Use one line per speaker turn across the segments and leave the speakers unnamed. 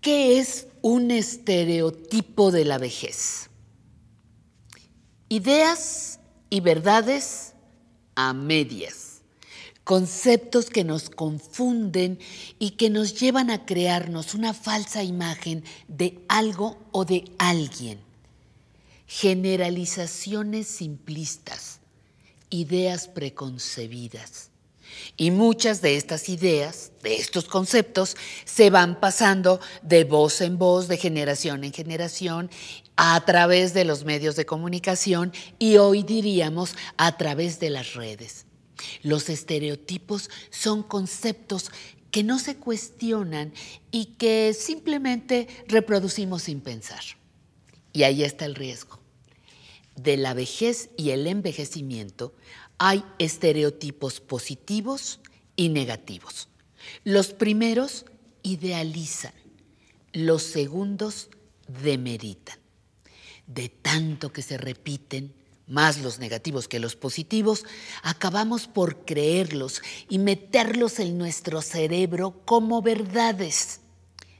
¿Qué es un estereotipo de la vejez? Ideas y verdades a medias, conceptos que nos confunden y que nos llevan a crearnos una falsa imagen de algo o de alguien. Generalizaciones simplistas, ideas preconcebidas. Y muchas de estas ideas, de estos conceptos, se van pasando de voz en voz, de generación en generación, a través de los medios de comunicación y hoy diríamos a través de las redes. Los estereotipos son conceptos que no se cuestionan y que simplemente reproducimos sin pensar. Y ahí está el riesgo de la vejez y el envejecimiento hay estereotipos positivos y negativos. Los primeros idealizan, los segundos demeritan. De tanto que se repiten, más los negativos que los positivos, acabamos por creerlos y meterlos en nuestro cerebro como verdades.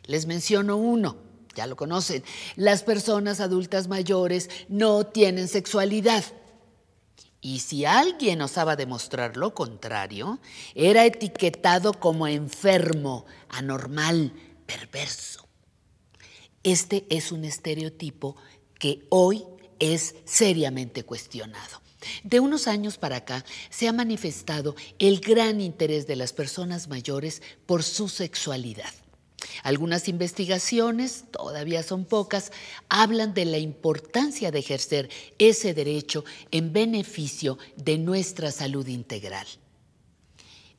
Les menciono uno ya lo conocen, las personas adultas mayores no tienen sexualidad. Y si alguien osaba demostrar lo contrario, era etiquetado como enfermo, anormal, perverso. Este es un estereotipo que hoy es seriamente cuestionado. De unos años para acá se ha manifestado el gran interés de las personas mayores por su sexualidad. Algunas investigaciones, todavía son pocas, hablan de la importancia de ejercer ese derecho en beneficio de nuestra salud integral.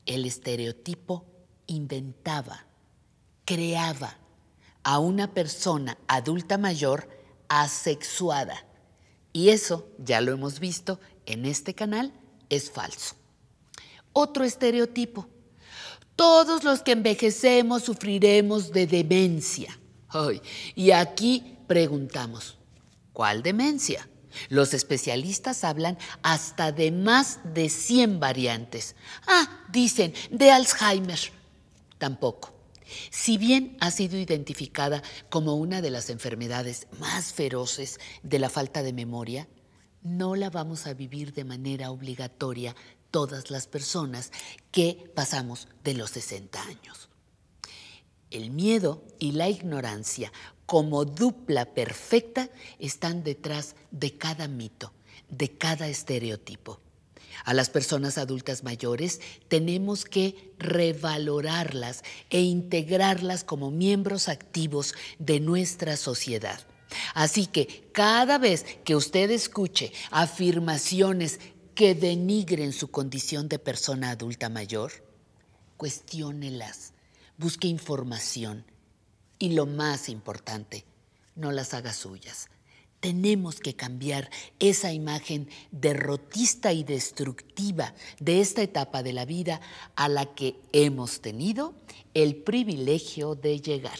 El estereotipo inventaba, creaba a una persona adulta mayor asexuada. Y eso, ya lo hemos visto en este canal, es falso. Otro estereotipo, todos los que envejecemos sufriremos de demencia. Hoy y aquí preguntamos, ¿cuál demencia? Los especialistas hablan hasta de más de 100 variantes. Ah, dicen, de Alzheimer. Tampoco. Si bien ha sido identificada como una de las enfermedades más feroces de la falta de memoria, no la vamos a vivir de manera obligatoria todas las personas que pasamos de los 60 años. El miedo y la ignorancia como dupla perfecta están detrás de cada mito, de cada estereotipo. A las personas adultas mayores tenemos que revalorarlas e integrarlas como miembros activos de nuestra sociedad. Así que cada vez que usted escuche afirmaciones que denigren su condición de persona adulta mayor, cuestiónelas, busque información y lo más importante, no las haga suyas. Tenemos que cambiar esa imagen derrotista y destructiva de esta etapa de la vida a la que hemos tenido el privilegio de llegar.